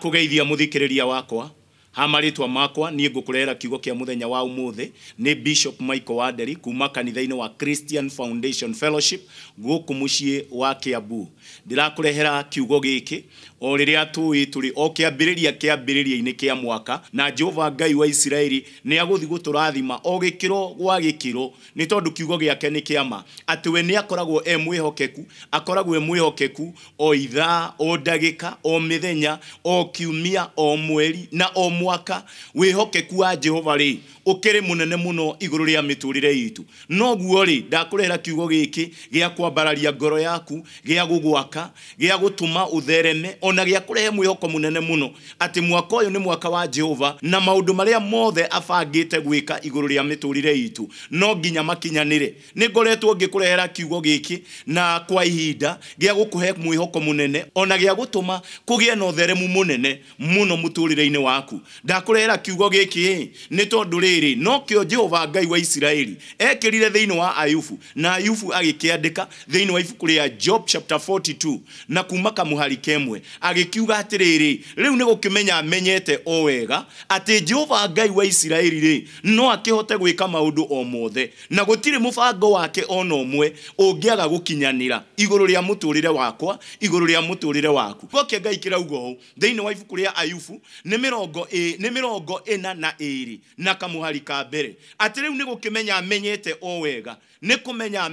kugeithia muthikiriria wakwa ha marĩtwa makwa ni ngukurera kiugo kia muthenya wa ũmũthĩ ni bishop michael wanderi kuma kanitha wa christian foundation fellowship gũkũ mũciĩ wa kĩambu ndĩrakũrehera kiugo giki o riria tui turi o kiambiriria kiambiriria-ini kia mwaka na jehova ngai wa isiraeli ni aguthi guturathima o gikiro gwa gikiro ni tondu kiugo giake ni kiama ati we ni akoragwo e mwihokeku akoragwo e mwihokeku o ithaa o ndagika o mithenya o kiumia o mweri na o mwaka wihokeku wa jehova ri ukiri munene muno iguru ria miturire itu noguo ri ndakurehera kiugo giki gia kwambararia ngoro yaku gia gugwaka gia gutuma uthereme ona gä akå mwihoko munene muno atä mwaka å yå nä mwaka wa jehova na maudu maria mothe abangä te gwä ka igå rå rä a no nginya makinyanä re nä ngoretwo ngä kå rehera kiugo gä na kwa ihinda gä a gå kå he mwä munene ona gä a gå tå ma kå gä e na å theremu må nene må no må tå rä re-inä waku ndakå rehera kiugo gä kä nä tondå rä rä no kä jehova ngai wa isiraeli ekä rire thä inä wa ayubu na ayubu agä kä andä ka thä inä wa ibuku rä a job chapter 42 na kuma kamuhari kemwe agikiuga atiriri riu ni gukimenya amenyete o wega ati Jehova Ngai wa Isiraeli ri no akihote gwika maundu o mothe na gutire mubango wake ona umwe ungiaga gukinyanira iguru ria muturire wakwa iguru ria muturire waku goke Ngai kirauga uu thiini wa ibuku ria Ayubu ni mirongo e ni mirongo ina na iri na kamuhari ka mbere ati riu ni gukimenya amenyete o wega nä kå menya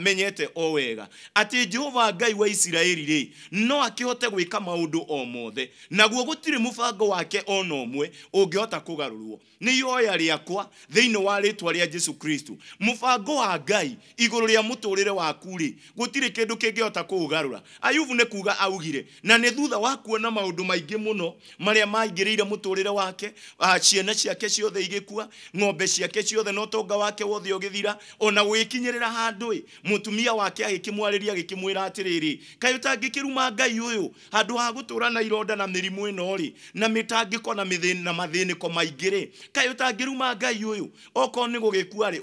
o wega atä jehova ngai wa isiraeli ri no akihote hote gwä ka o omothe naguo gutire mũbango wake ono ũmwe ũngĩhota kũgarũrũo ni yoya riakwa thĩinĩ wa rĩtwa rĩa jesu Kristu mũbango wa ngai iguru ria muturire waku-rĩ gutire kindu kĩngĩhota kugarura ayubu ne kuga augire na nĩ thutha wa kuona maundu maingi muno maria maingĩrĩire muturire wake ciana ciake ciothe igĩkua ng'ombe ciake ciothe no tonga wake wothe ugithira ona gwĩkinyĩrĩra handu mutumia wake agikimwariria agĩkĩmwĩra atiriri kayuta ũtangĩkĩruma ngai uyu handu ha gutura kũhũrana na ironda na mirimu ino ri na mĩtangĩko na na mathĩnĩko maingĩ rĩ kaĩ ũtangĩruma ngai uyu okorwo ni gugikua ri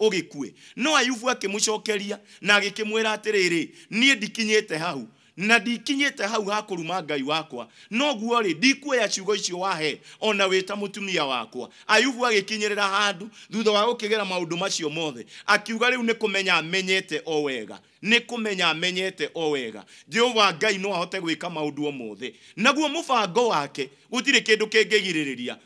ugikue no ayubu akĩmũcokeria na agĩkĩmwĩra atiriri nie dikinyete hau na dikinyete hau hakuruma kuruma ngai wakwa guo ri ya chugo icio wahe ona weta mutumia wakwa ayubu agikinyirira handu thutha wa gukigera maundu macio mothe akiuga riu ni kumenya amenyete o wega nä kå menya menyete o wega jehova ngai no ahote gwä ka o mothe omothe naguo må bango wake gå kindu kä ndå kä ria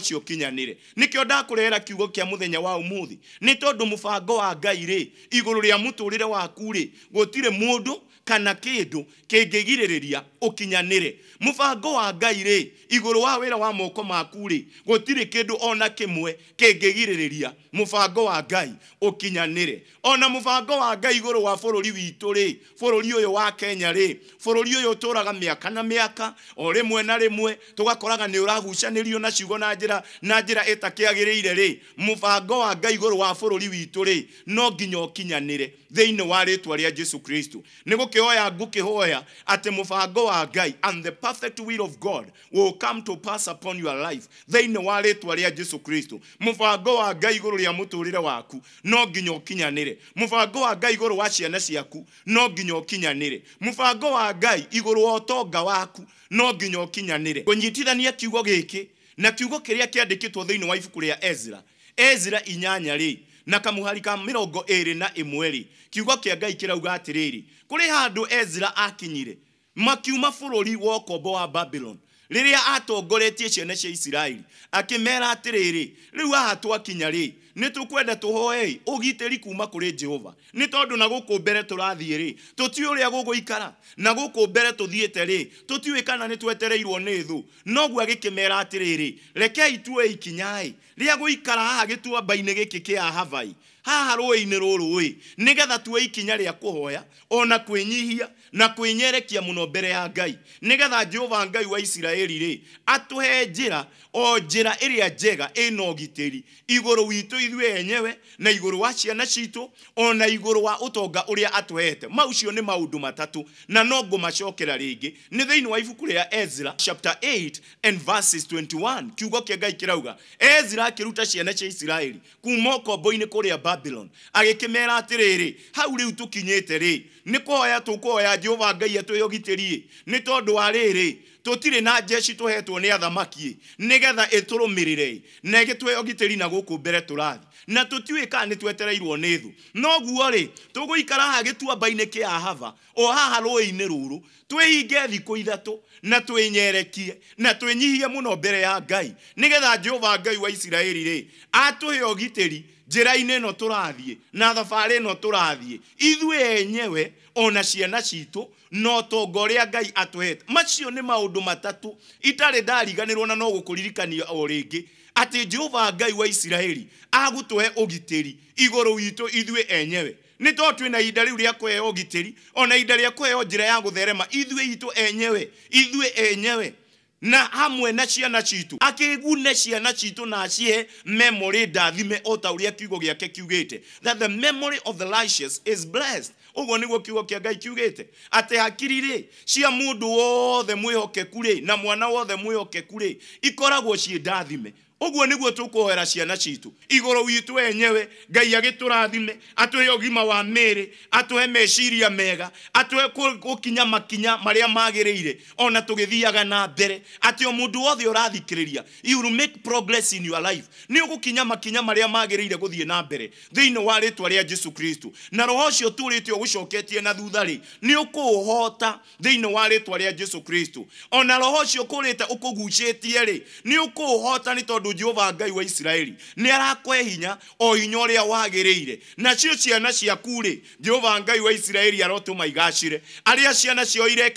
cio kä ndakå kiugo kä a må thenya wa umuthi ni nä tondå wa ngai ri iguru ria muturire tå rä re waku gå tirä må ndå kana kindu kingigiririria ukinyanire mufango wa ngai ri iguru wa wira wa moko maku ri gutire kindu ona kimwe kingigiririria mufango wa ngai ukinyanire ona mufango wa ngai iguru wa bururi witu ri bururi uyu wa Kenya ri bururi uyu turaga miaka na miaka o rimwe na rimwe tugakoraga ni uragucanirio na ciugo na njira na njira itakiagirire ri mufango wa ngai iguru wa bururi witu ri no nginya ukinyanire thĩinĩ wa rĩtwa rĩa jesu kristo nĩ gũkĩhoya ngũkĩhoya atĩ mũbango wa ngai and the perfect will of god will come to pass upon your life thĩinĩ wa rĩtwa rĩa jesu kristo a wa ngai igũrũ rĩa mũtũũrĩre waku no nginya ũkinyanĩre mũbango wa ngai igũrũ wa ciana ciaku no nginya ũkinyanĩre mũbango wa ngai igũrũ wa ũtonga waku no nginya ũkinyanĩre kũnyitithania kiugo gĩkĩ na kiugo kĩrĩa kĩandĩkĩtwo thĩinĩ wa ibuku rĩa ezra ezra inyanya rĩ na kamuhari ka mirongo ere na ĩmwe-rĩ kiugo kĩa ngai kĩrauga atiriri kũrĩ handũ ezra akinyire makiuma bũrũri wa ũkombo wa babylon rĩrĩa atongoretie ciana cia isiraeli akĩmeera atĩrĩrĩ rĩu haha twakinya-rĩ nä tå kwenda tå hoe å gitä ri kuma kå rä jehova nä tondå na gå kå mbere tå rathiä rä tå tiå rä a gå gå ikara na gå kå mbere tå thiä te rä tå tiå kana nä twetereirwo nä thå noguo agä kä mera atä rä rä rekei tuoe ikinya ä rä a gå ikara haha gä tuamba-inä gä kä kä ahavai haha rũĩ-inĩ rũrũ-ĩ nĩgetha tuwe ikinya rĩa kũhoya ona kwĩnyihia na kwĩnyerekia mũno mbere ya ngai nĩgetha jehova ngai wa isiraeli-rĩ atũhe njĩra o njĩra ĩrĩa njega ĩna ũgitĩri igũrũ witũ ithuĩ enyewe na igũrũ wa ciana citũ ona igũrũ wa ũtonga ũrĩa atũhete maucio nĩ maũndũ matatũ na no ngũmacokera rĩngĩ nĩ thĩinĩ wa ibuku rĩa ezra chapter 8 and verses 21 kiugo kĩa ngai kĩrauga ezra akĩruta ciana cia isiraeli kuuma ũkombo-inĩ kũrĩa babylon agikimera atiriri hau riu tukinyite ri ni kuhoya tukuhoya jehova ngai atwiyogitiri ni tondu wa riri tutirä na jeshi tuhetwo nä athamaki nigetha iturumirire na gitwe ogitiri na guku mbere turathi na tutiwe kana nä twetereirwo nä thå noguo rä tå ikara haha gä tuamba-inä ahava o haha rå-inä rå twĩhinge thikå ithatå na twĩnyerekie na twĩnyihie må no mbere ya ngai nä getha jehova ngai wa isiraeli rä atå he njĩra-inĩ ĩno tũrathiĩ na thabarĩ ĩno tũrathiĩ ithuĩ enyewe ona ciana citũ na ũtonga ũrĩa ngai atũhete macio nĩ maũndũ matatũ itarĩ ndariganĩrwo na no gũkũririkania o rĩngĩ atĩ jehova ngai wa isiraeli agũtũhe ũgitĩri igũrũ witũ ithuĩ enyewe nĩ to twĩ na ihinda rĩu rĩa kũheo ũgitĩri ona ihinda rĩa kũheo njĩra ya gũtherema ithuĩ itũ enyewe ithuĩ enyewe na hamwe na ciana citå akä ciana citå na acihe memory ndathime o ta å rä a kiugo gä ake kiugä te that the memory of the righteous is blessed ũguo nĩguo kiugo kĩa ngai kiugĩte atĩ hakiri rä cia ndå wothe hokeku rä na mwana wothe hokeku rä ikoragwo ciä ndathime uguo niguo tukuhoera ciana citu igoro witu enyewe ngai agiturathime atuhe ugima wa miri atuhe meciria mega atuhe gukinya makinya maria magiriire ona tugithiaga na mbere ati o mundu wothe urathikiriria you will make progress in your life ni ugukinya makinya maria magiriire guthie na mbere thiini wa ritwa ria Jesu Kristo na roho ucio turite ugucoketie na thutha ri ni ukuhota thiini wa ritwa ria Jesu Kristo ona roho ucio kurite ukugucitie ri ni ukuhota ni tondu tondu jehova ngai wa isiraeli nä arakwe hinya o hinya å rä na cio nacio ciana cia rä jehova ngai wa isiraeli arotå maigacire ari ciana cio ire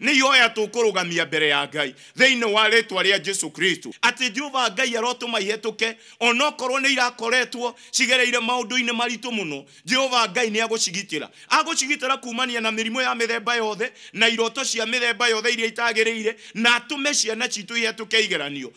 nä ihoya tå kå rå gamia mbere ya ngai thä wale rä rä jesu kristo atä jehova ngai arotå maihetå onokorwo nä irakoretwo cigereire maå ine maritu maritå må no jehova ngai nä agå cigitä ra agå cigitä ra kumania na mä rimå ya mä themba yothe na iroto cia mä themba yothe iria itagä rä na atå me ciana citå ihetå igeranio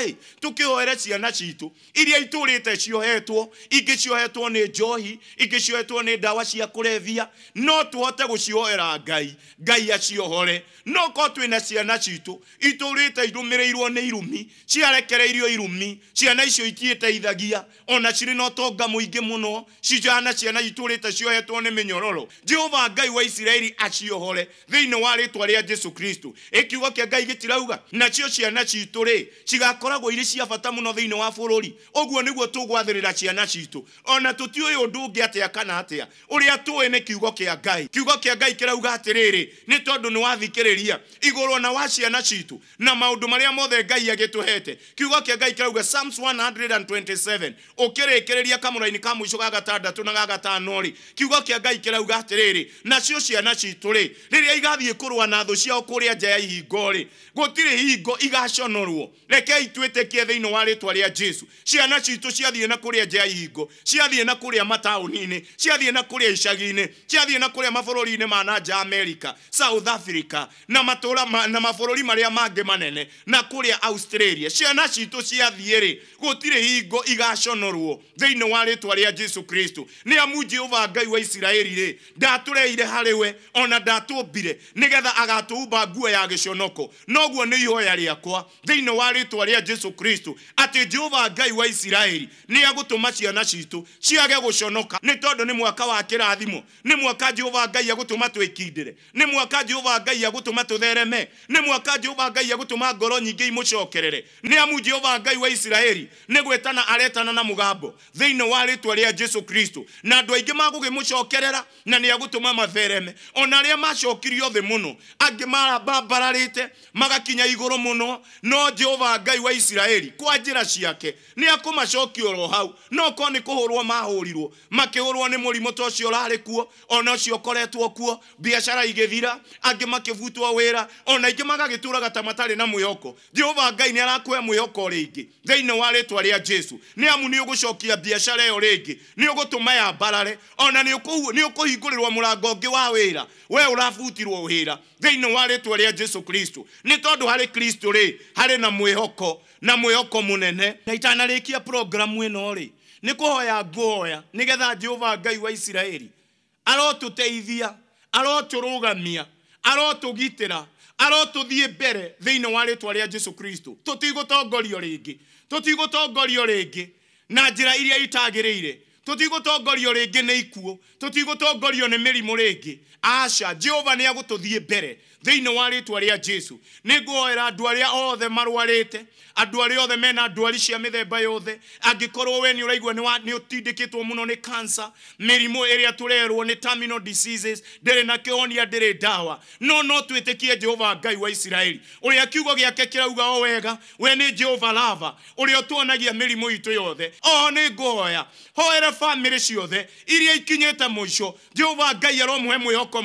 njohi tukiohere ciana citu iria iturite ciohetwo ingi ciohetwo ni njohi ingi ciohetwo ni ndawa cia kurevia no hote tuhote guciohera ngai ngai aciohore no ko na ciana citu iturite irumirirwo ni irumi ciarekereirio irumi ciana icio itiiteithagia ona cirĩ na ũtonga mũingĩ mũno cihana ciana itũrĩte ciohetwo nĩ mĩnyororo jehova ngai wa isiraeli aciohore thĩinĩ wa rĩtwa rĩa jesu kristo ĩkiugo kĩa ngai gĩtirauga nacio ciana citũ rĩ cigakorwo ciakoragwo irĩ cia bata mũno thĩinĩ wa bũrũri ũguo nĩguo tũgwathĩrĩra ciana citũ ona tũtiũĩ ũndũ ũngĩ atĩa kana atĩa ũrĩa tũĩ nĩ kiugo kĩa ngai kiugo kĩa ngai kĩrauga atĩrĩrĩ nĩ tondũ nĩ wathikĩrĩria igũrũ ona wa ciana citũ na maũndũ marĩa mothe ngai agĩtũhete kiugo kĩa ngai kĩrauga Psalms 127 ũkĩrĩkĩrĩria kamũraini ka mũico ga gatandatũ na ga gatano-rĩ kiugo kĩa ngai kĩrauga atĩrĩrĩ nacio ciana citũ-rĩ rĩrĩa igathiĩ kũrũa na thũ ciao kũrĩa nja ya ihingo-rĩ gũtirĩ hingo igaconorwo rekei nituitie thiini wa ritwa ria Jesu ciana citu ciathie na kuria nja ihingo ciathie na kuria matauni-ini ciathie na kuria icagi-ini ciathie na kuria mabururi-ini ma na nja America South Africa na matura ma, na mabururi maria mangi manene na kuria Australia ciana citu ciathie ri gutire hingo igaconorwo thiini wa ritwa ria Jesu Kristo ni amu Jehova Ngai wa Isiraeli ri ndatureire hariwe ona ndatumbire nigetha agatuumba nguo ya giconoko noguo ni ihoya riakwa thiini wa ritwa ya jesu kristo ati jehova ngai wa isiraeli ni egũtũma ciana citũ ciage gũconoka ni tondũ ni mwaka wa kirathimo ni mwaka jehova ngai egũtũma twĩkindĩre ni mwaka jehova ngai egũtũma tũthereme ni mwaka jehova ngai agutuma ngoro nyingi imũcokerere ni amu jehova ngai wa isiraeli ni gwetana aretana na mugambo thĩinĩ wa rĩtwa rĩa jesu kristo na andũ aingĩ magũgĩmũcokerera na ni agutuma mathereme ona arĩa macokirio thĩ mũno angĩ babararite magakinya igũrũ muno no jehova ngai wa isiraeli kwa njira ciake nä akåmacokio oro hau no korwo nä kå hå rwo mahårirwo makĩhå rwo nä må rimå ta å cio kuo ona å cio ũkoretwo kuo biacara igĩthira angä makĩbutwo wĩra ona ingĩ magagä tũraga ta matarĩ na mwĩhoko jehova ngai nä arakwe mwĩhoko rĩngĩ thĩinĩ wa rĩtwa rĩa jesu nä amu nä å gå cokia biacara ä yo rĩngĩ nä å gå tå ona nä å kå hingå rä rwo må rango å ngä wa wĩra we å rabutirwo wĩra thĩinĩ wa rĩtwa rĩa jesu kristo nä tondå harä kristo rä harä na mwĩhoko na mwihoko munene na itanarikia programu ino ri nä kå hoya ni nä getha jehova ngai wa isiraeli arotå teithia arotå rå gamia arotå gitä ra arotå thiä mbere thä inä wa rä twa rä a jesu kristo tå tigå tongorio rä ngä tå tigå tongorio rä ngä na njä ra iria itagä rä ire tå tigå tongorio rä ngä nä ikuå tå tigå tongorio nä mä rimå rä ngä aca jehova nä agå tå thiä mbere thä wa rä twa rä a jesu nä ngwoera andå arä a othe marwarä te andå othe mena ndwari cia mä themba yothe angä korwo we ni å ni nä å tindä kä two må no nä kansa mä rimå ä rä tå rerwo nä ndärä na kä honia ndärä no no twä tä kie jehova ngai wa isiraeli å rä a kiugo gä ake kä rauga o wega we nä jehova lava å rä a å tuonagia mä rimå yothe oho nä ngoya hoere bamä ciothe iria ikinyä te må ico jehova ngai aromå he mwä hoko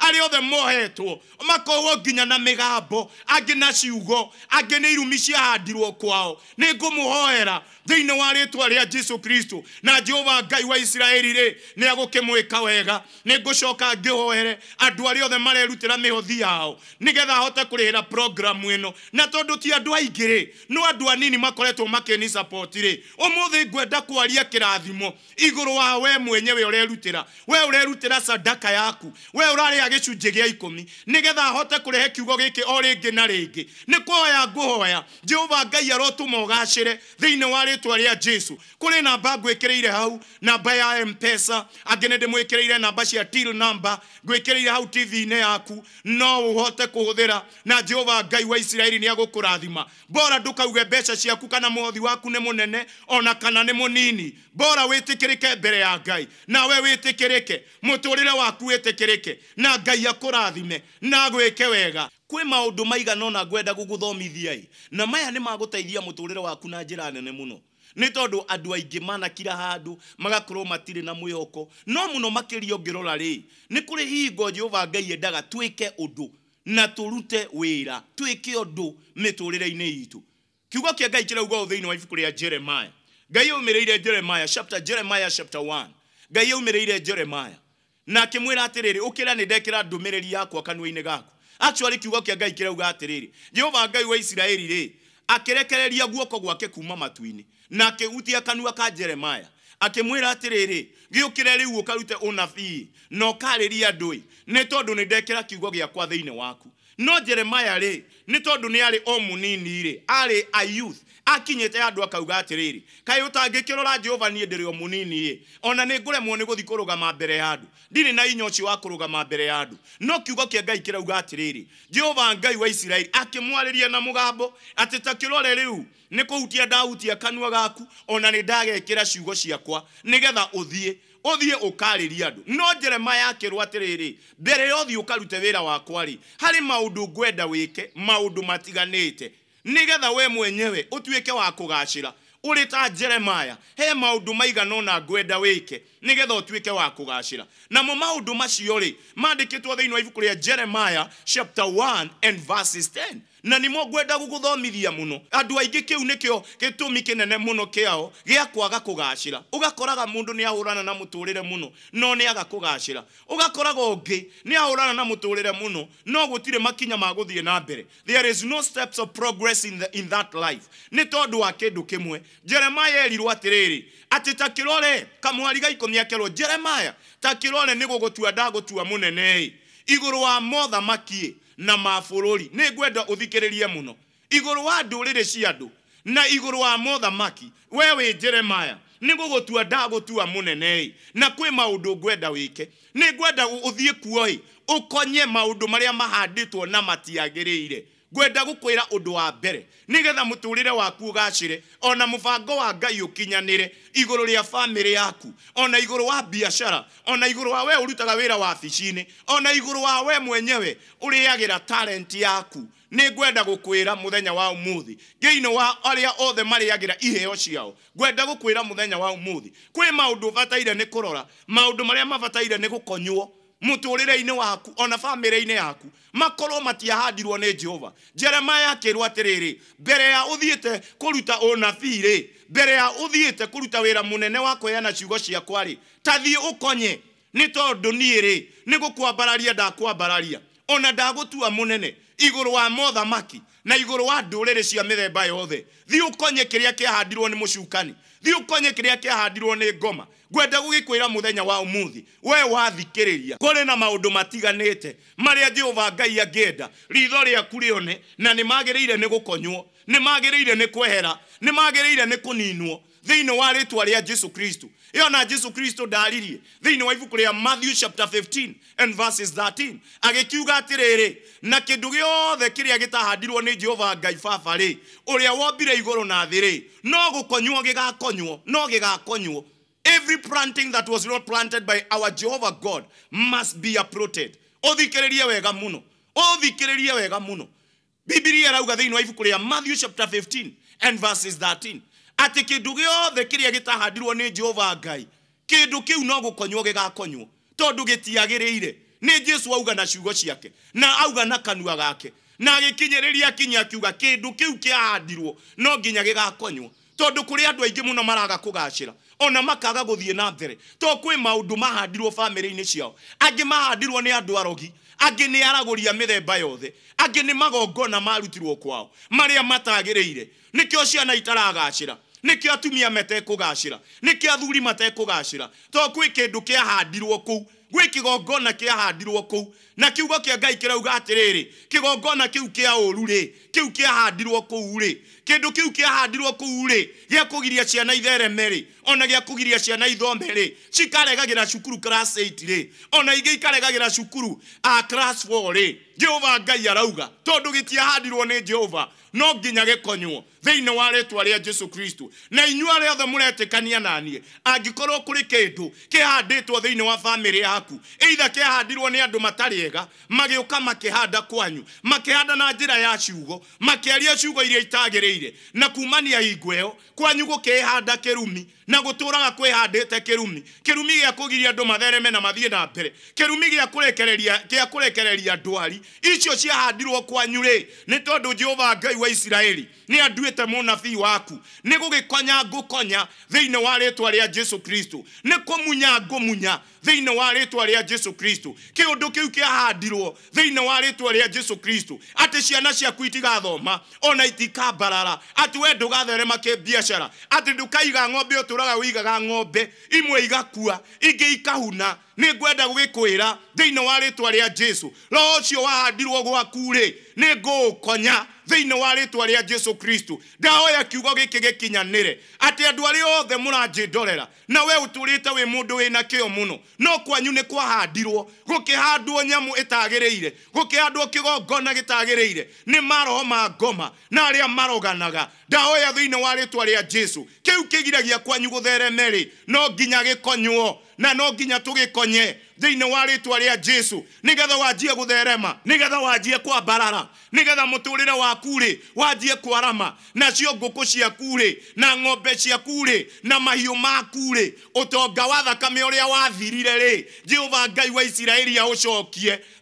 arä othe mohetwo makorwo nginya na migambo angi na ciugo angi nä irumi ciahandirwo kwao nä ngå må hoera thä wa rĩtwa rĩa jesu kristo na jehova ngai wa isiraeli rä nä agå kä wega nä ngå coka ngä hoere andå arä othe marerutä ra mä hothi yao nä getha hote kå rä hä programu ä na tondå ti andå aingä rä no andå anini makoretwo makä ni rä å må thä ngwenda kwaria kä rathimo igå rå wa we mwenyewe å rerutä ra we å rerutä ra sadaka yaku we å rarä a gä cunjä gä getha hote kurehe kiugo giki o ringi na ringi ni kuhoya nguhoya jehova ngai arotuma ugacire thiini wa ritwa ria jesu kuri namba ngwikireire hau namba ya mpesa angi ni ndimwikireire namba cia till namba ngwikireire hau tv-ini yaku no uhote kuhuthira na jehova ngai wa isiraeli ni agukurathima bora ndukauge mbeca ciaku kana mothi waku ni munene ona kana ni munini bora witikirike mbere ya ngai nawe witikirike muturire waku witikirike na ngai akurathime na gwike wega kwĩ maũndũ maigana ona ngwenda gå ĩ na maya tå rä re waku na ra nene må no nä tondå andå mana kira handå magakorwo matirä na hoko no mũno makĩria ũngĩrora rĩ nĩ kũrĩ hingo jehova ngai endaga å ndå na ndå mä tå rä re-inä itå kiugo kĩa ngai thä thĩinĩ wa ibuku a jeremaya ngai yaumĩrĩire jeremaya chapter jeremaya chapter 1 ngai yaumĩrĩire jeremaya na akimwira atiriri ukira ni ndekira ndumiriri yakwa kanwe ine gaku actually kiugo kia ngai uga atiriri jehova ngai wa isiraeli ri akirekereria guoko gwake kuma matu-ini na akihutia kanua ka jeremaya akimwira atiriri giukire riu rute unafi na ukariria andu ni tondu ni ndekira kiugo kwa thiini waku no jeremaya ri ni tondu ni ari omunini munini ri ari a youth akinyete andu akauga atiriri kai utangikirora jehova nie ndiri o munini i ona ni nguremwo ni guthi kurugama mbere ya andu ndiri na inya ũcio wa kũrũgama mbere ya andu no kiugo kia ngai kĩrauga atiriri jehova ngai wa isiraeli akĩmwarĩria na mugambo atitakirore riu ni rĩu nĩ kũhutia ndahutia kanua gaku ona nĩ ndagekĩra ciugo ciakwa nigetha uthie ũthiĩ ũkarĩria andũ no jeremaya akĩrwo atĩrĩrĩ mbere ya ũthiĩ ũkarute wĩra wakwa-rĩ harĩ maũndũ ngwenda wĩke maũndũ matiganĩte nigetha we mwenyewe utuike wa kugacira uri ta jeremaya he maundu maigana na ngwenda wike nigetha utuike wa kugacira namo maundu macio ri mandikitwo thiini wa ibuku ria jeremaya chapter 1 and verses 10 na nimo ngwenda guguthomithia muno andu aingi kiu nikio gitumi kinene muno kiao gia kwaga kugacira ugakoraga mundu ni ahurana na muturire muno no ni aga kugacira ugakoraga ungi ni ahurana na muturire muno no gutire makinya ma guthie na mbere there is no steps of progress in, the, in that life ni tondu wa kindu kimwe jeremaya erirwo atiriri ati ta kirore kamwari gaikå mä akerwo jeremaya ta ndagå ni gugutua ndagutua munene rå wa mothamaki na mabururi nä ngwenda å thikä rä rie må no igå rå wa ndå rä rä cia na igå rå wa mothamaki we wä jeremaya nä gå gå tua ndagå tua må na kwä maå ndå ngwenda wä ke nä ngwenda å thiä kuo å konye maå ndå marä a mahandä two na matiagä rä ire ngwenda gukwira undu wa mbere nigetha muturire waku ugacire ona mubango wa ngai ukinyanire iguru ria family yaku ona iguru wa biashara ona iguru wa we urutaga wira wa ficini ona iguru wa we mwenyewe uriagira talent yaku nä ngwenda gå kwä ra må thenya wa må thä wa arä a othe marä agä ra iheo ciao ngwenda gå kwä ra må thenya wa må thä kwä maå ndå å bataire nä kå rora maå ndå marä a mabataire nä gå konywo muturire-ini waku ona famire-ini yaku makorwo matiahandirwo nä jehova jeremaya akirwa rwo atä mbere ya å thiä kuruta å mbere ya å thiä kuruta wä ra må nene wa kweana ciugo ciakwa-rä tathiä å konye nä tondå niä rä nä gå kwambararia ndakwambararia ona ndagå tua må nene iguru wa mothamaki na rå wa rä cia themba yothe thiä å konye kä rä a ahandirwo nä må cukani thiä å konye kä rä a ahandirwo nä ngoma ngwenda gå gä muthenya wa umuthi we wathikä rä ria kå rä na maå ndå matiganä te marä a jehova ngai enda ritho rä aku rä one na nä magä rä ire nä gå konywo nä magä rä ire nä kwehera nä magä rä ire nä kå ninwo thä inä wa rä twa rä a jesu kristo iyo na jesu kristo ndaririe thiini wa ibuku ria matthew chapter 15 and verses 13 Age kiuga atiriri na o kindu giothe kiria gitahandirwo ni jehova Gaifafa baba ri ya wabire iguru na adhire. Nogu ri giga gukonywo Nogu giga gigakonywo every planting that was not planted by our Jehovah god must be uprooted O uthikiririe wega muno O uthikiririe wega muno bibilia rauga thiini wa ibuku ria matthew chapter 15 and verses 13 atä kä ndå gä othe kä rä a gä tahandirwo nä jehova ngai kä ndå kä u no gå konywo gä gakonywo tondå gä tiagä rä ire nä jesu auga na ciugo ciake na auga na kanua gake na agä kinyä rä ria kinya akiuga kä ndå kä no nginya gä gakonywo tondå kå rä andå aingä må no maraga kå gacä ra ona makaga gå thiä na mbere to kwä maå ndå mahandirwo bamä inä ciao angä mahandirwo nä andå arogi angä nä aragåria mä themba yothe angä nä magongona marutirwo kwao marä a matagä rä ire nä kä o ciana itaragacä ra nĩkĩo atumia matekũgacĩra nĩkĩo athuri matekũgacĩra tondũ kia kĩndũ kĩahandirwo kũu gwĩ kia kĩahandirwo kũu na kiugo kĩa ngai kĩrauga atĩrĩrĩ kĩgongona kĩu kĩa ũũru rĩ kĩu kĩahandirwo kũu rĩ kĩndũ kĩu kĩahandirwo kũu rĩ gĩa kũgiria ciana ithereme rĩ ona gĩa kũgiria ciana ithome rĩ cikaregagĩra cukuru class 8 rĩ ona ingĩ ikaregagĩra cukuru a ah, class 4 rĩ jehova ngai arauga tondũ gĩtiahandirwo nĩ jehova no nginya gĩkonywo thĩinĩ wa rĩtwa rĩa jesu kristo na inyuĩ arĩa othe mũretĩkania naniĩ angĩkorwo kũrĩ kĩndũ kĩhandĩtwo thĩinĩ wa bamĩrĩ yaku eitha kĩahandirwo nĩ andũ matarĩ ega magĩũka makĩhanda kwanyu makĩhanda na njĩra ya ciugo makĩaria ciugo iria itagĩrĩire na kumania hingo ĩyo kwanyu gũkĩĩhanda kĩrumi na gũtũraga kwĩhandĩte kĩrumi kĩrumi gĩa kũgiria andũ mathereme na mathiĩ na mbere kĩrumi gĩa kũrekereria gĩa kũrekereria ndwari icio ciahandirwo kwanyu rĩ nĩ tondũ jehova ngai wa isiraeli nĩ anduĩ nduĩte mũnabii waku nĩ gũgĩkonya ngũkonya thĩinĩ wa rĩtwa rĩa jesu kristo nĩ kũmunya ngũmunya thĩinĩ wa rĩtwa rĩa jesu kristo kĩũndũ kĩu kĩahandirwo thĩinĩ wa rĩtwa rĩa jesu kristo atĩ ciana ciaku itigathoma ona itikambarara atĩ we ndũgatherema kĩbiacara atĩ ndũkaiga ng'ombe ũtũraga ũigaga ng'ombe imwe igakua ingĩ ikahuna nĩ ngwenda gũgĩkwĩra thĩinĩ wa rĩtwa rĩa jesu roho ũcio wahandirwo gwaku-rĩ nĩ ngũũkonya thĩinĩ wa rĩtwa rĩa jesu kristu ndahoya kiugo gĩkĩ gĩkinyanĩre atĩ andũ arĩa othe mũranjĩndorera na we ũtũrĩte wĩ mũndũ wĩna kĩo muno no kwanyu nĩ kwahandirwo gũkĩhandwo nyamũ ĩtagĩrĩire gũkĩhandwo kĩgongona gĩtagĩrĩire ni maroho ma ngoma na arĩa maroganaga ndahoya thĩinĩ wa rĩtwa rĩa jesu kĩu kĩgiragia kwanyu gũthereme rĩ no nginya gĩkonywo na no nginya konye inä wa ritwa ria jesu getha wanjie nä getha wanjie kwambarara nigetha muturire waku ri wanjie kwarama nacio kå ciaku ri na ng'ombe ciaku ri na mahiũ maku ri ũtonga wa thakame a wathirire rä jehova ngai wa isiraeli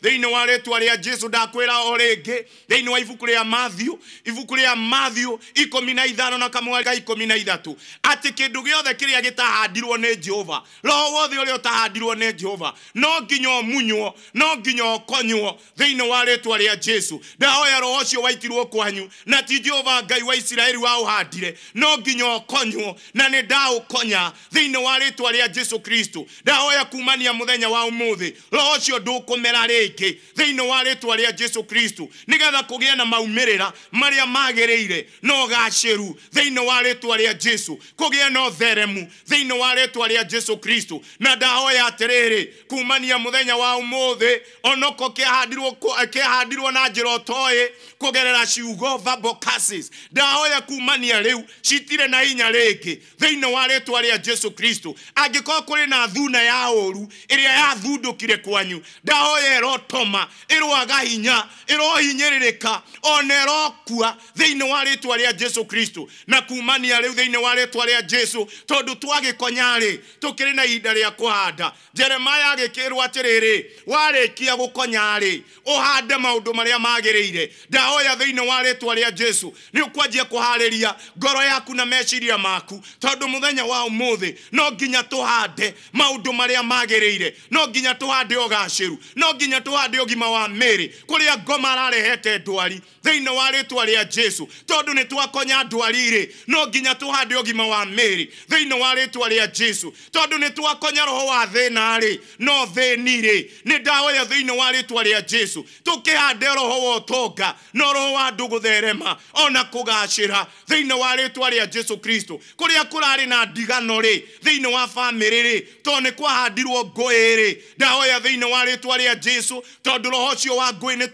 thä inä wa rĩtwa rĩa jesu ra o rĩngĩ thĩinĩ wa ibuku rĩa mathiũ ibuku rĩa mathiũ ikũmi na ithano na kamwe ga ikũmi na ithatũ atĩ kĩndũ gĩothe kĩrĩa gĩtahandirwo nĩ jehova roho wothe å tahandirwo nä jehova no nginya munywo no nginya thä thĩinĩ wa rä a jesu ndahoya roho cio waitirwo kwanyu na ti jehova ngai wa isiraeli handire no nginya ũkonywo na konya thä thĩinĩ wa rä a jesu kristo ndahoya kumania thenya wa ũmũthĩ roho rä ngä thä inä wa rĩtwa rĩa jesu kristo gä kũgĩe na maumĩrĩra marĩa magĩrĩire na thä inä wa rä a jesu a na thä inä wa rä a jesu kristo na ndahoya rä kumania muthenya wa umuthi onoko kiahandirwo kiahandirwo na njira utoyi kugerera ciugo vabocasis ndahoya kumania riu citire na hinya ringi thiini wa ritwa ria jesu kristo angikorwo kuri na thuna ya uru iria yathundukire kwanyu ndahoya irotoma irwaga hinya irohinyiririka ona irokua thiini wa ritwa ria jesu kristo na kumania riu thiini wa ritwa ria jesu tondu twagikonyari tukiri na ihinda ria kuhanda jeremaya warĩkĩrwo atĩrĩrĩ warĩkia gũkonya rĩ ũhande maũndũ marĩa magĩrĩire ndahoya thini wa rĩtwa ya jesu ni ũkwanjia kuhaleria ngoro yaku na meciria maku tondu muthenya wa umuthi no ginya tuhande maũndũ maria magĩrĩire no ginya tuhande ogashiru no ginya tuhande ogima wa ya goma ngoma hete ndwari thini wale rĩtwa ya jesu tondu ni twakonya ndwari ri no nginya tuhande ogima wa meri thini wale rĩtwa ya jesu tondu ni twakonya roho wa thĩna-rĩ no ni rä nä ndahoya thä inä wa rä twa rä a jesu tå kä hande roho wa å tonga no roho wa ndå gå therema ona kå gacä ra thä inä wa rä twa rä a jesu kristo kå rä a kå rarä na ndigano rä thä inä wa bamä rä rä tondå nä kwahandirwo ngå ä rä ndahoya thä inä wa rä twa rä a jesu tondå roho å cio wa ngå ä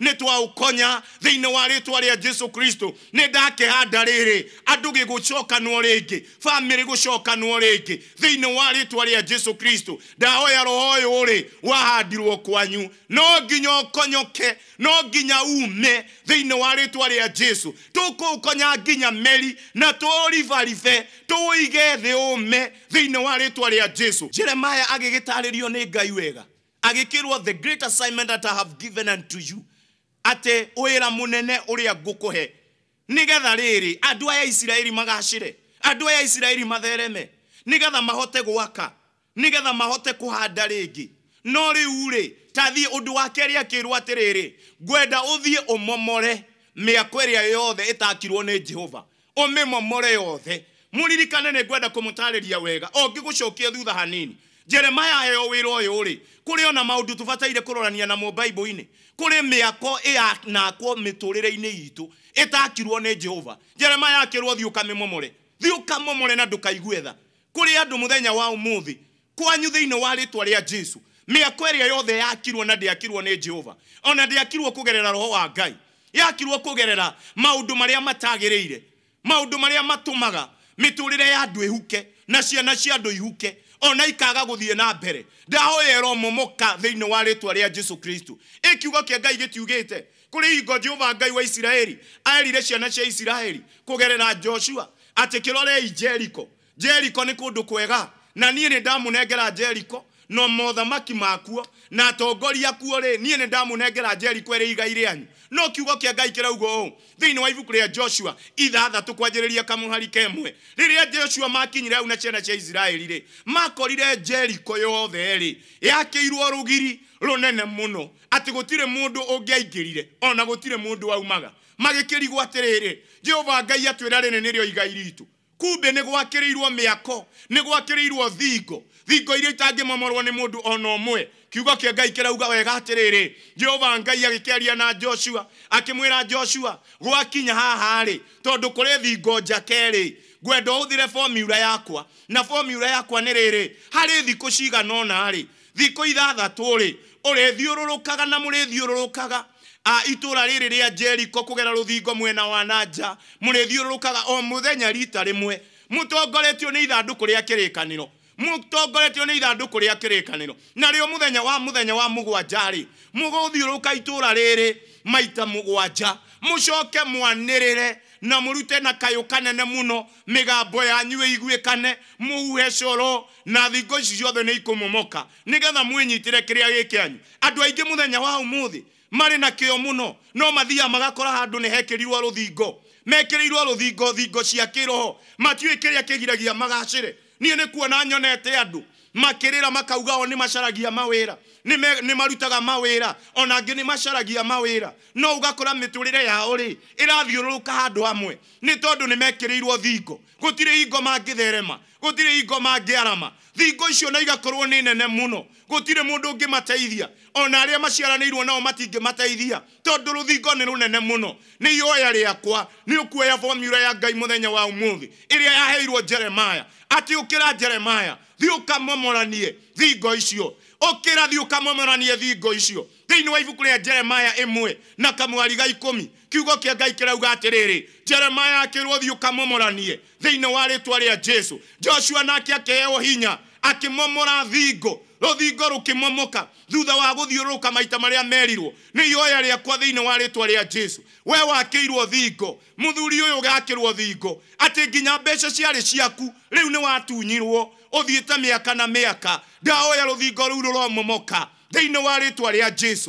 nä twaå konya thä inä wa rä twa rä a jesu kristo nä ndakä handa rä rä andå gä gå cokanwo rä ngä bamä rä gå cokanwo rä ngä thä inä wa rä twa rä a jesu kristo ndahoya roho ri wahandirwo kwanyu no nginya ũkonyoke no nginya ume thĩinĩ wa rĩtwa rĩa jesu tũkũũkonya nginya meri na tũũribaribe tũũige thĩ ũme thĩinĩ wa rĩtwa rĩa jesu jeremaya agĩgĩtarĩrio nĩ ngai wega agĩkĩrwo the great assignment that i have given unto you atĩ wĩra mũnene ũrĩa ngũkũhe nĩgetha rĩrĩ andũ aya isiraeli magacĩre andũ aya isiraeli mathereme nĩgetha mahote gwaka nigetha mahote kuhanda ringi no riu ri tathie undu wa keri akirwo atiriri ngwenda uthie umomore miako iria yothe itakirwo ni jehova umimomore yothe muririkane nä gwenda kå må ria wega o gå cokia thutha hanini jeremaya heyo wiro ra ri kuri ona maundu tubataire kurorania na mo rorania ine kuri miako kå na mä ako ine mä tå rä re-inä nä jehova jeremaya akirwo rwo thiå kamä momore thiå kamomore na ndå kuri andu kå rä andå må thenya wa umuthi kwanyu thiini wa ritwa ria jesu miako ĩrĩa yothe yakirwo na ndĩakirwo ni jehova ona ndĩakirwo kugerera roho wa ngai yakirwo kugerera maundu maria matagireire maundu maria matumaga miturire ya andũ ihuke na ciana cia andũ ihuke ona ikaga guthie na mbere ndahoya ĩromomoka thĩinĩ wa ritwa ria jesu kristu ikiugo kiugo ngai gĩtiugĩte kuri igo jehova ngai wa isiraeli aerire ciana cia isiraeli kugerera joshua atĩ kĩrorei jeriko ni kundu kwega na niä nä ndamå jeriko no mothamaki makuo na atongoria kuo rä niä nä ndamå jeriko ä igai rä no kiugo kä ngai kä raugwo å thä wa ibuku rä joshua ithathatå kwanjä rä ria kamå kemwe rä rä joshua makinyire au na ciana cia isiraeli rä makorire jeriko yothe rä yakä irwo rå giri runene muno ati gutire mundu ungiaingirire ona gutire mundu waumaga magikirigwo atiriri jehova ngai atwira riri nirio igai ritu kumbe nä gwakä rä irwo mä ako nä gwakä rä irwo thingo thingo iria itangä momorwo nä må ndå ona å mwe kiugo kä ngai kä rauga wega atä rä rä jehova ngai agä aria na joshua akä mwä ra joshua gwakinya haharä tondå kå rä thingo njakerä ngwenda å hå thä re yakwa na bomiura yakwa nä rä rä harä thikå cigana ona rä thikå ithathatå rä å rä thiå rå rå kaga na må rä thiå rå rå kaga a itura riri ria jeriko kũgera ruthingo mwena wa nanja mũrĩthiũrũrũkaga o muthenya rita rimwe mũtongoretio ni ithanduku ria kirikaniro mũtongoretio ni ithanduku ria kirikaniro na rĩo mũthenya wa muthenya wa mũgwanja-rĩ mũgũthiũrũka itũra rĩrĩ maita mũgwanja mũcoke mwanirire na murute na kayũ kanene mũno mĩgambo yanyu ĩiguĩkane mũhuhe coro na thingo ici ciothe nĩ ikumomoka nigetha mwĩnyitĩre kiria gĩ kĩanyu aingi muthenya wa umuthi marä na o må no mathia magakora rå thingo mekä rä irwo rå thingo cia a kä giragia magacä re niä nä kuona nyonete andå makirira makauga ni macaragia mawira ni marutaga mawira ona ngi ni macaragia mawira no ugakora miturire yao ri irathiururuka handu amwe ni tondu ni mekirirwo thingo gutire ingo mangitherema gutire ingo mangiarama thingo icio na igakorwo ni nene muno gutire mundu ngimateithia ona aria maciaranirwo nao mateithia tondu ruthingo ni runene muno ni yoya riakwa ni ukuoya formula ya ngai muthenya wa umuthi iria yaheirwo jeremaya ati ukira jeremaya thiuka momoranie thingo icio ukira thiuka momoranie thingo icio thiini wa ibuku ria jeremaya imwe na kamwari ga ikumi kiugo kia ngai kirauga atiriri jeremaya akirwo thiuka momoranie thiini wa ritwa ria jesu joshua nake akiheo hinya akimomora thingo rũthingo rũkĩmomoka thutha wa gũthiũrũrũka maita marĩa merirwo nĩ ihoya rĩakwa thĩinĩ wa rĩtwa rĩa jesu we wakĩirwo thingo mũthuri ũyũ ũgakĩrwo thingo atĩ nginya mbeca ciarĩ ciaku rĩu nĩ watunyirwo ũthiĩte mĩaka na mĩaka ndahoya rũthingo rĩu rũromomoka thĩinĩ wa rĩtwa rĩa jesu